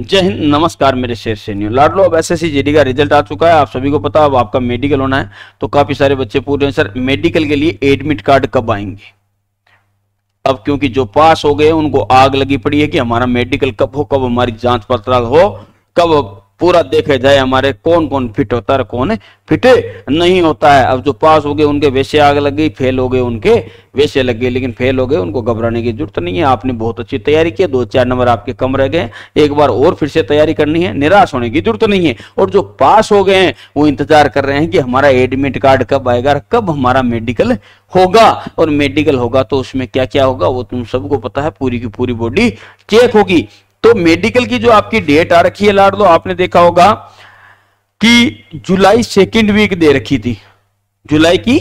जय हिंद नमस्कार मेरे शेर सैनियो लाडलो अब एस एस का रिजल्ट आ चुका है आप सभी को पता अब आपका मेडिकल होना है तो काफी सारे बच्चे पूछ रहे हैं सर मेडिकल के लिए एडमिट कार्ड कब आएंगे अब क्योंकि जो पास हो गए उनको आग लगी पड़ी है कि हमारा मेडिकल कब हो कब हमारी जांच पड़ताल हो कब पूरा देखे जाए हमारे कौन कौन फिट होता है कौन फिट नहीं होता है अब जो पास हो गए उनके वैसे आग लग गई फेल हो गए उनके वैसे लग गए लेकिन फेल हो गए उनको घबराने की जरूरत नहीं है आपने बहुत अच्छी तैयारी की दो चार नंबर आपके कम रह गए एक बार और फिर से तैयारी करनी है निराश होने की जरूरत नहीं है और जो पास हो गए हैं वो इंतजार कर रहे हैं कि हमारा एडमिट कार्ड कब आएगा कब हमारा मेडिकल होगा और मेडिकल होगा तो उसमें क्या क्या होगा वो तुम सबको पता है पूरी की पूरी बॉडी चेक होगी तो मेडिकल की जो आपकी डेट आ रखी है लाड लो आपने देखा होगा कि जुलाई सेकेंड वीक दे रखी थी जुलाई की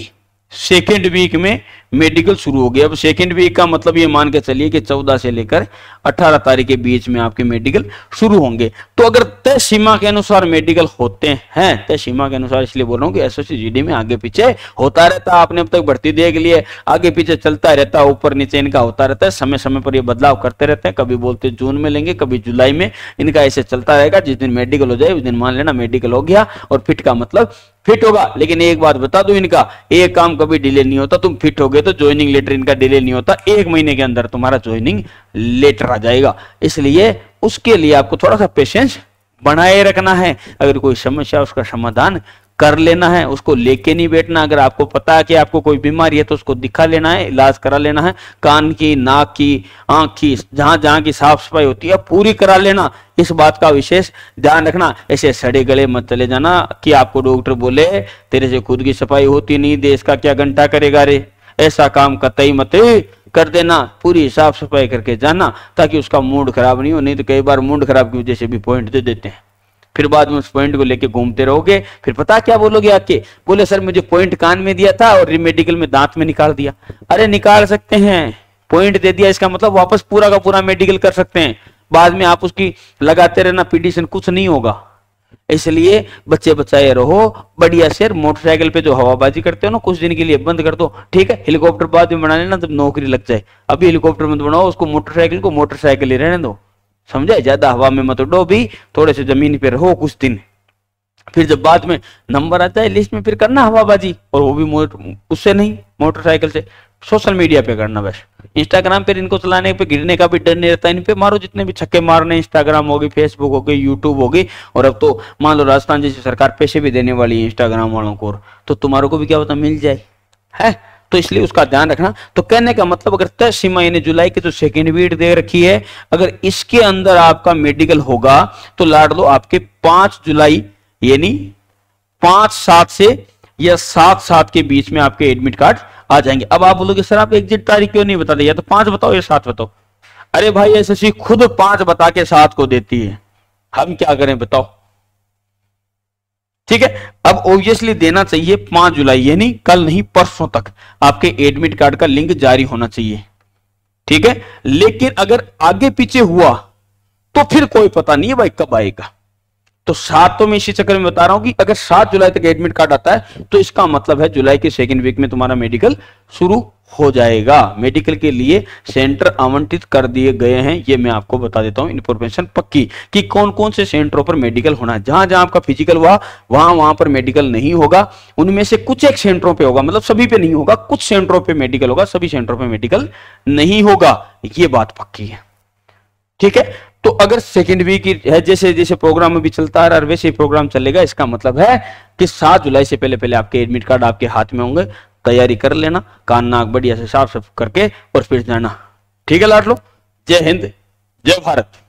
सेकेंड वीक में मेडिकल शुरू हो गया अब सेकेंड वीक का मतलब ये मान के चलिए कि 14 से लेकर 18 तारीख के बीच में आपके मेडिकल शुरू होंगे तो अगर तय सीमा के अनुसार मेडिकल होते हैं तय सीमा के अनुसार इसलिए बोल रहा हूँ कि एसओसी जीडी में आगे पीछे होता रहता आपने अब तक भर्ती देख लिए आगे पीछे चलता रहता ऊपर नीचे इनका होता रहता है समय समय पर ये बदलाव करते रहते हैं कभी बोलते जून में लेंगे कभी जुलाई में इनका ऐसे चलता रहेगा जिस दिन मेडिकल हो जाए उस दिन मान लेना मेडिकल हो गया और फिट का मतलब फिट होगा लेकिन एक बात बता दू इनका एक काम कभी डिले नहीं होता तुम फिट हो गए तो ज्वाइनिंग लेटर इनका डिले नहीं होता एक महीने के अंदर तुम्हारा ज्वाइनिंग लेटर आ जाएगा इसलिए उसके लिए आपको थोड़ा सा पेशेंस बनाए रखना है अगर कोई समस्या उसका समाधान कर लेना है उसको लेके नहीं बैठना अगर आपको पता है कि आपको कोई बीमारी है तो उसको दिखा लेना है इलाज करा लेना है कान की नाक की आंख की जहां जहां की साफ सफाई होती है पूरी करा लेना इस बात का विशेष ध्यान रखना ऐसे सड़े गले मत चले जाना कि आपको डॉक्टर बोले तेरे से खुद की सफाई होती नहीं देश का क्या घंटा करेगा रे ऐसा काम कतई मत कर देना पूरी साफ सफाई करके जाना ताकि उसका मूड खराब नहीं हो नहीं तो कई बार मूड खराब की वजह से भी पॉइंट दे देते हैं फिर बाद में उस पॉइंट को लेके घूमते रहोगे फिर पता क्या बोलोगे आके बोले सर मुझे पॉइंट कान में दिया था और मेडिकल में दांत में निकाल दिया अरे निकाल सकते हैं पॉइंट दे दिया इसका मतलब वापस पूरा का पूरा मेडिकल कर सकते हैं बाद में आप उसकी लगाते रहना पिटिशन कुछ नहीं होगा इसलिए बच्चे बचाए रहो बढ़िया शेर मोटरसाइकिल पे जो हवाबाजी करते हो ना कुछ दिन के लिए बंद कर दो ठीक है हेलीकॉप्टर बाद में बना लेना जब नौकरी लग जाए अभी हेलीकॉप्टर बंद बनाओ उसको मोटरसाइकिल को मोटरसाइकिल ही रहने दो समझा ज्यादा हवा में मत उड़ो भी थोड़े से जमीन पे रहो कुछ दिन फिर जब बाद में नंबर आता है लिस्ट में फिर करना हवाबाजी और वो भी उससे नहीं मोटरसाइकिल से सोशल मीडिया पे करना बस इंस्टाग्राम पर इनको चलाने पे गिरने का भी डर नहीं रहता इन पे मारो जितने भी छक्के मारने इंस्टाग्राम होगी फेसबुक होगी यूट्यूब होगी और अब तो मान लो राजस्थान जैसी सरकार पैसे भी देने वाली है इंस्टाग्राम वालों को तो तुम्हारों को भी क्या पता मिल जाए है तो इसलिए उसका ध्यान रखना तो कहने का मतलब अगर सीमा महीने जुलाई की जो सेकेंड वीट दे रखी है अगर इसके अंदर आपका मेडिकल होगा तो लाड लो आपके पांच जुलाई यानी पांच सात से या सात सात के बीच में आपके एडमिट कार्ड आ जाएंगे अब आप बोलोगे सर आप एग्जिट तारीख क्यों नहीं बता रहे या तो पांच बताओ या सात बताओ अरे भाई एस खुद पांच बता के सात को देती है हम क्या करें बताओ ठीक है अब ऑब्वियसली देना चाहिए पांच जुलाई यानी कल नहीं परसों तक आपके एडमिट कार्ड का लिंक जारी होना चाहिए ठीक है लेकिन अगर आगे पीछे हुआ तो फिर कोई पता नहीं है भाई कब आएगा तो सात तो मैं इसी चक्कर में बता रहा हूं कि अगर सात जुलाई तक एडमिट कार्ड आता है तो इसका मतलब है जुलाई के सेकेंड वीक में तुम्हारा मेडिकल शुरू हो जाएगा मेडिकल के लिए सेंटर आवंटित कर दिए गए हैं ये मैं आपको बता देता हूं इंफॉर्मेशन पक्की कि कौन कौन से सेंटरों पर मेडिकल होना है जहां जहां आपका फिजिकल हुआ वहां वहां पर मेडिकल नहीं होगा उनमें से कुछ एक सेंटरों पे होगा मतलब सभी पे नहीं होगा कुछ सेंटरों पे मेडिकल होगा सभी सेंटरों पर मेडिकल नहीं होगा ये बात पक्की है ठीक है तो अगर सेकेंड वीक है जैसे जैसे प्रोग्राम अभी चलता है और वैसे प्रोग्राम चलेगा इसका मतलब है कि सात जुलाई से पहले पहले आपके एडमिट कार्ड आपके हाथ में होंगे तैयारी कर लेना कान नाक बढ़िया से साफ साफ करके और फिर जाना ठीक है लाट लो जय हिंद जय भारत